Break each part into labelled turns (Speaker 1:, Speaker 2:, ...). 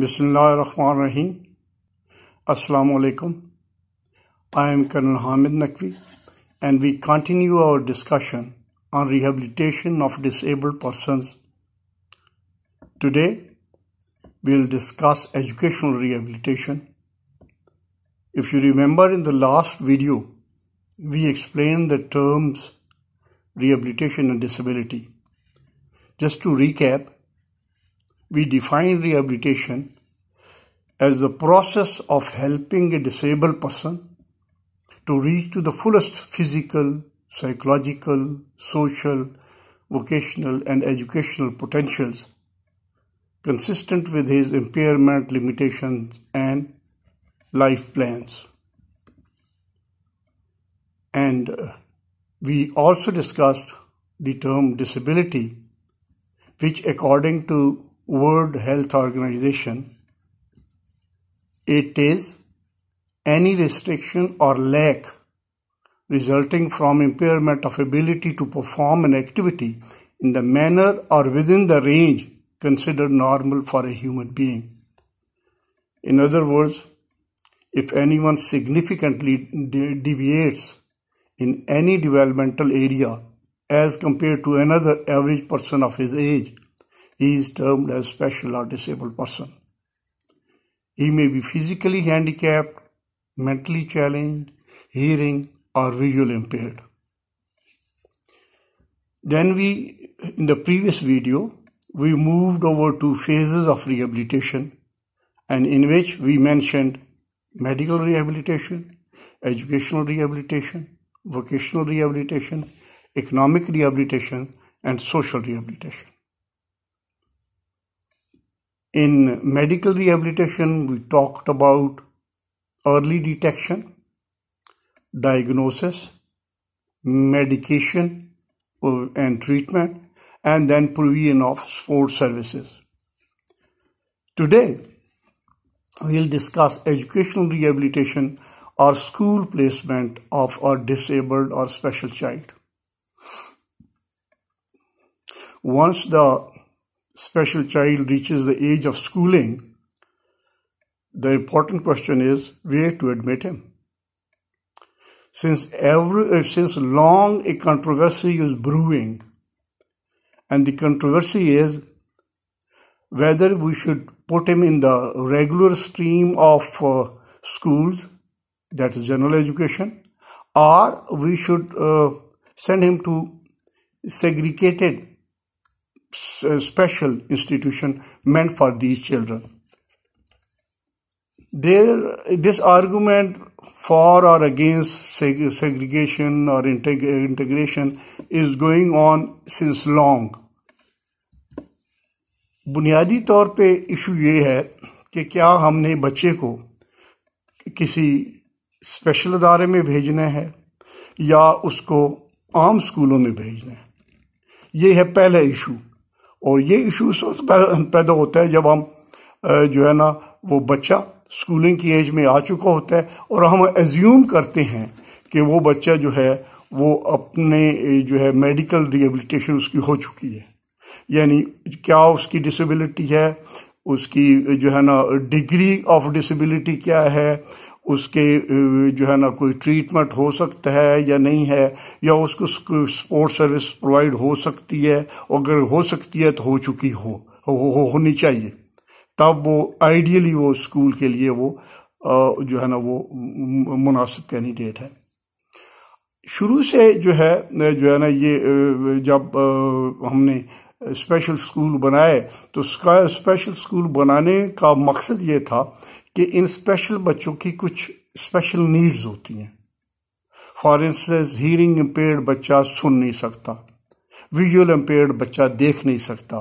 Speaker 1: Bismillah Rahim. Assalamu alaikum. I am Colonel Hamid Naqvi and we continue our discussion on rehabilitation of disabled persons. Today we'll discuss educational rehabilitation. If you remember in the last video, we explained the terms rehabilitation and disability. Just to recap, we define rehabilitation as the process of helping a disabled person to reach to the fullest physical, psychological, social, vocational, and educational potentials consistent with his impairment, limitations, and life plans. And uh, we also discussed the term disability, which, according to World Health Organization, it is any restriction or lack resulting from impairment of ability to perform an activity in the manner or within the range considered normal for a human being. In other words, if anyone significantly deviates in any developmental area as compared to another average person of his age, he is termed as special or disabled person. He may be physically handicapped, mentally challenged, hearing or visual impaired. Then we, in the previous video, we moved over to phases of rehabilitation and in which we mentioned medical rehabilitation, educational rehabilitation, vocational rehabilitation, economic rehabilitation, and social rehabilitation. In medical rehabilitation, we talked about early detection, diagnosis, medication uh, and treatment, and then provision of support services. Today, we'll discuss educational rehabilitation or school placement of a disabled or special child. Once the special child reaches the age of schooling, the important question is where to admit him. Since every, uh, since long a controversy is brewing, and the controversy is whether we should put him in the regular stream of uh, schools, that is general education, or we should uh, send him to segregated special institution meant for these children. There, this argument for or against seg- segregation or integ- integration is going on since long. बुनियादी तौर पे issue ये है कि क्या हमने बच्चे को किसी स्पेशल अदारे में भेजना है या उसको आम स्कूलों में भेजना है ये है पहला इशू और ये इश्यूज पैदा होता है जब हम जो है ना वो बच्चा स्कूलिंग की एज में आ चुका होता है और हम एज्यूम करते हैं कि वो बच्चा जो है वो अपने जो है मेडिकल रिहेबिलिटेशन उसकी हो चुकी है यानी क्या उसकी डिसेबिलिटी है उसकी जो है ना डिग्री ऑफ डिसेबिलिटी क्या है उसके जो है ना कोई ट्रीटमेंट हो सकता है या नहीं है या उसको सपोर्ट सर्विस प्रोवाइड हो सकती है अगर हो सकती है तो हो चुकी हो, हो होनी चाहिए तब वो आइडियली वो स्कूल के लिए वो जो है ना वो मुनासिब कैंडिडेट है शुरू से जो है जो है ना ये जब हमने स्पेशल स्कूल बनाए तो स्पेशल स्कूल बनाने का मकसद ये था कि इन स्पेशल बच्चों की कुछ स्पेशल नीड्स होती हैं फॉर इंस्टेंस हीरिंग इम्पेयर्ड बच्चा सुन नहीं सकता विजुअल इम्पेयर्ड बच्चा देख नहीं सकता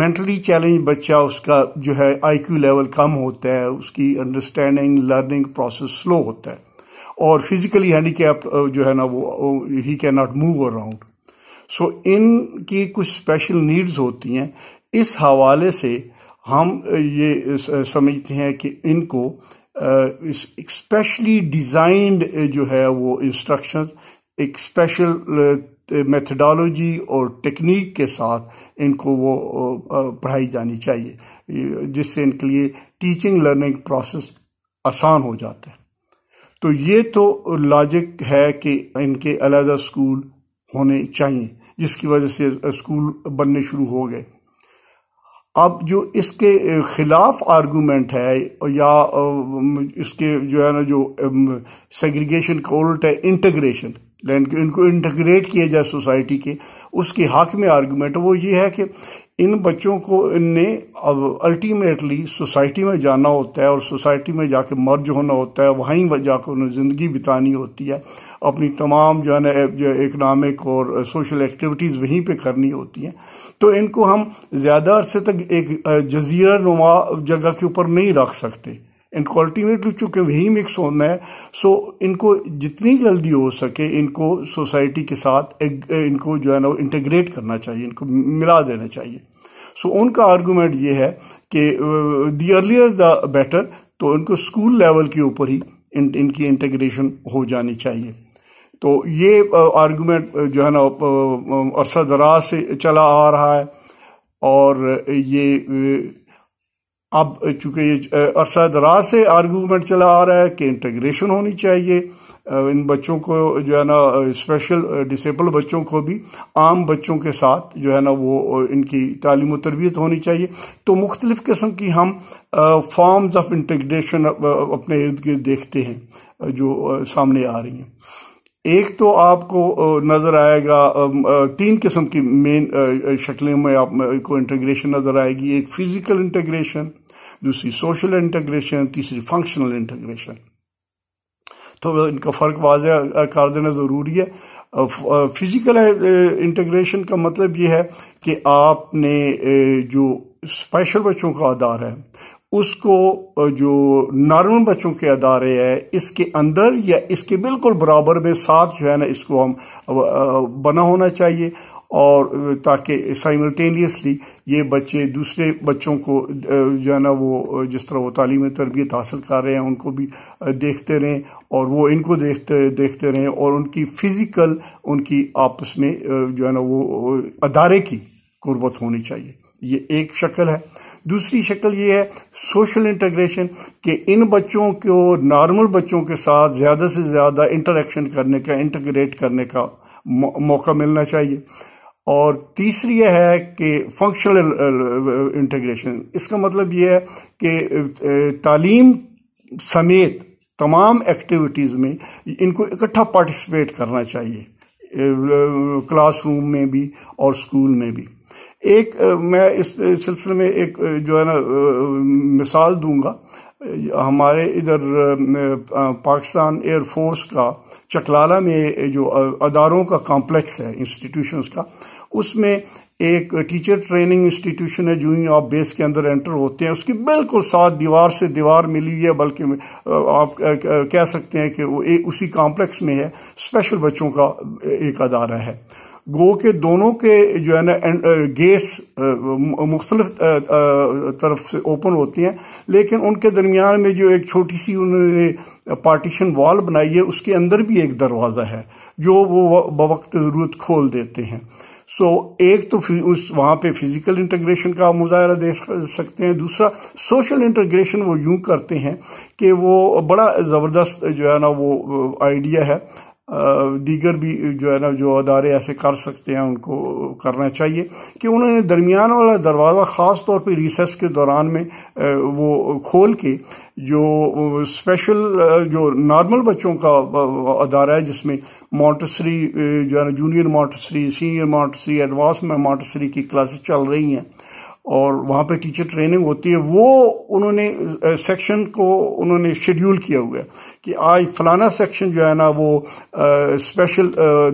Speaker 1: मेंटली चैलेंज बच्चा उसका जो है आईक्यू लेवल कम होता है उसकी अंडरस्टैंडिंग लर्निंग प्रोसेस स्लो होता है और फिजिकली हैंडीकैप जो है ना वो ही cannot move around so इनकी कुछ स्पेशल नीड्स होती हैं इस हवाले से हम ये समझते हैं कि इनको स्पेशली डिज़ाइंड जो है वो इंस्ट्रक्शन एक स्पेशल मेथडोलॉजी और टेक्निक के साथ इनको वो पढ़ाई जानी चाहिए जिससे इनके लिए टीचिंग लर्निंग प्रोसेस आसान हो जाता है तो ये तो लॉजिक है कि इनके अलग स्कूल होने चाहिए जिसकी वजह से स्कूल बनने शुरू हो गए अब जो इसके खिलाफ आर्गूमेंट है या इसके जो है ना जो सेग्रीगेशन का उल्ट है इंटग्रेशन लैंड इनको इंटग्रेट किया जाए सोसाइटी के उसके हक में आर्गूमेंट वो ये है कि इन बच्चों को इनने अब अल्टीमेटली सोसाइटी में जाना होता है और सोसाइटी में जाके मर्ज होना होता है वहीं जाकर उन्हें ज़िंदगी बितानी होती है अपनी तमाम जो है ना इकनॉमिक और सोशल एक्टिविटीज़ वहीं पे करनी होती हैं तो इनको हम ज़्यादा अरसे तक एक जजीरा नुमा जगह के ऊपर नहीं रख सकते एंड अल्टीमेटली चूंकि वही मिक्स होना है सो इनको जितनी जल्दी हो सके इनको सोसाइटी के साथ इनको जो है ना इंटीग्रेट करना चाहिए इनको मिला देना चाहिए सो so, उनका आर्गूमेंट ये है कि दी अर्लियर द बेटर तो इनको स्कूल लेवल के ऊपर ही इन, इनकी इंटेग्रेशन हो जानी चाहिए तो ये आर्गूमेंट जो है ना अरसा दराज से चला आ रहा है और ये अब चूंकि ये अरसा दराज से आर्गूमेंट चला आ रहा है कि इंटीग्रेशन होनी चाहिए इन बच्चों को जो है ना स्पेशल डिसेबल बच्चों को भी आम बच्चों के साथ जो है ना वो इनकी तालीम तरबियत होनी चाहिए तो मुख्तलिफ़ किस्म की हम फॉर्म्स ऑफ इंटीग्रेशन अपने इर्द गिर्द देखते हैं जो सामने आ रही हैं एक तो आपको नज़र आएगा तीन किस्म की मेन शक्लें में आप को इंटीग्रेशन नज़र आएगी एक फ़िज़िकल इंटीग्रेशन दूसरी सोशल इंटग्रेशन तीसरी फंक्शनल इंटीग्रेशन तो इनका फ़र्क वाज कर देना ज़रूरी है फिज़िकल इंटीग्रेशन का मतलब यह है कि आपने जो स्पेशल बच्चों का आधार है उसको जो नॉर्मल बच्चों के अदारे है इसके अंदर या इसके बिल्कुल बराबर में साथ जो है ना इसको हम बना होना चाहिए और ताकि साइमल्टेनियसली ये बच्चे दूसरे बच्चों को जो है ना वो जिस तरह वो तालीम तरबियत हासिल कर रहे हैं उनको भी देखते रहें और वो इनको देखते देखते रहें और उनकी फ़िज़िकल उनकी आपस में जो है ना वो अदारे की गुर्बत होनी चाहिए ये एक शक्ल है दूसरी शक्ल ये है सोशल इंटग्रेशन कि इन बच्चों को नॉर्मल बच्चों के साथ ज़्यादा से ज़्यादा इंटरेक्शन करने का इंटग्रेट करने का मौका मिलना चाहिए और तीसरी यह है कि फंक्शनल इंटीग्रेशन uh, uh, इसका मतलब यह है कि uh, तालीम समेत तमाम एक्टिविटीज़ में इनको इकट्ठा पार्टिसिपेट करना चाहिए क्लासरूम में भी और स्कूल में भी एक मैं इस सिलसिले में एक जो है ना मिसाल दूंगा हमारे इधर पाकिस्तान एयरफोर्स का चकलाला में जो अदारों का कॉम्प्लेक्स है इंस्टीट्यूशंस का उसमें एक टीचर ट्रेनिंग इंस्टीट्यूशन है जो ही आप बेस के अंदर एंटर होते हैं उसकी बिल्कुल साथ दीवार से दीवार मिली हुई है बल्कि आप कह सकते हैं कि वो ए, उसी कॉम्प्लेक्स में है स्पेशल बच्चों का एक अदारा है गो के दोनों के जो है ना गेट्स मुख्तलिफ तरफ से ओपन होती हैं लेकिन उनके दरमियान में जो एक छोटी सी उन्होंने पार्टीशन वॉल बनाई है उसके अंदर भी एक दरवाज़ा है जो वो बवक्त ज़रूरत खोल देते हैं सो एक तो उस वहाँ पे फिज़िकल इंटीग्रेशन का मुजाहरा दे सकते हैं दूसरा सोशल इंटीग्रेशन वो यूँ करते हैं कि वो बड़ा ज़बरदस्त जो है ना वो आइडिया है दीगर भी जो है ना जो अदारे ऐसे कर सकते हैं उनको करना चाहिए कि उन्होंने दरमियान वाला दरवाज़ा ख़ास तौर पे रिसर्च के दौरान में वो खोल के जो स्पेशल जो नॉर्मल बच्चों का अदारा है जिसमें मोटसरी जो है junior Montessori senior Montessori advance में मॉटसरी की क्लासेस चल रही हैं और वहाँ पे टीचर ट्रेनिंग होती है वो उन्होंने सेक्शन को उन्होंने शेड्यूल किया हुआ है कि आज फलाना सेक्शन जो है ना वो आ, स्पेशल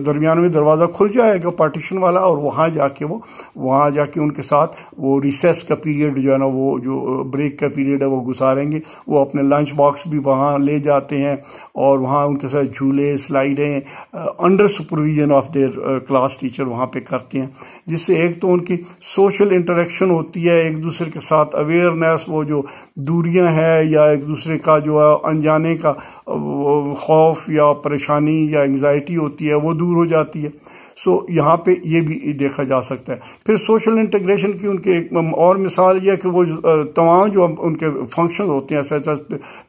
Speaker 1: दरमियान में दरवाज़ा खुल जाएगा पार्टीशन वाला और वहाँ जाके वो वहाँ जाके उनके साथ वो रिसेस का पीरियड जो है ना वो जो ब्रेक का पीरियड है वो गुजारेंगे वो अपने लंच बॉक्स भी वहाँ ले जाते हैं और वहाँ उनके साथ झूले स्लाइडें under supervision of their class teacher वहाँ पर करते हैं जिससे एक तो उनकी सोशल इंटरेक्शन होती है एक दूसरे के साथ अवेयरनेस वो जो दूरियां हैं या एक दूसरे का जो है अनजाने का खौफ या परेशानी या एंग्जाइटी होती है वो दूर हो जाती है सो यहाँ पे ये भी देखा जा सकता है फिर सोशल इंटीग्रेशन की उनके एक और मिसाल यह कि वो तमाम जो उनके फंक्शन होते हैं सच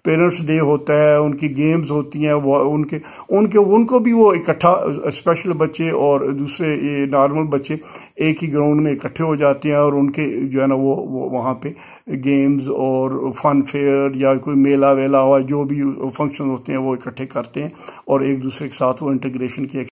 Speaker 1: पेरेंट्स डे होता है उनकी गेम्स होती हैं वो उनके उनके उनको भी वो इकट्ठा स्पेशल बच्चे और दूसरे ये नॉर्मल बच्चे एक ही ग्राउंड में इकट्ठे हो जाते हैं और उनके जो है ना वो, वो वहाँ पर गेम्स और फन फेयर या कोई मेला वेला हुआ जो भी फंक्शन होते हैं वो इकट्ठे करते हैं और एक दूसरे के साथ वो इंटीग्रेशन की